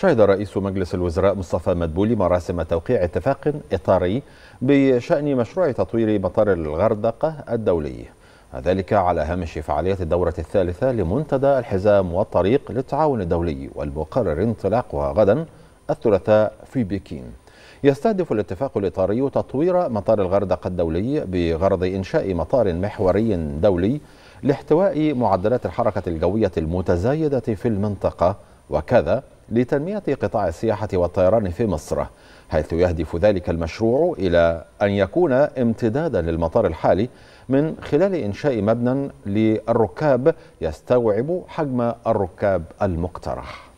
شهد رئيس مجلس الوزراء مصطفى مدبولي مراسم توقيع اتفاق إطاري بشأن مشروع تطوير مطار الغردقة الدولي ذلك على هامش فعاليات الدورة الثالثة لمنتدى الحزام والطريق للتعاون الدولي والمقرر انطلاقها غدا الثلاثاء في بكين يستهدف الاتفاق الإطاري تطوير مطار الغردقة الدولي بغرض إنشاء مطار محوري دولي لاحتواء معدلات الحركة الجوية المتزايدة في المنطقة وكذا لتنمية قطاع السياحة والطيران في مصر حيث يهدف ذلك المشروع إلى أن يكون امتدادا للمطار الحالي من خلال إنشاء مبنى للركاب يستوعب حجم الركاب المقترح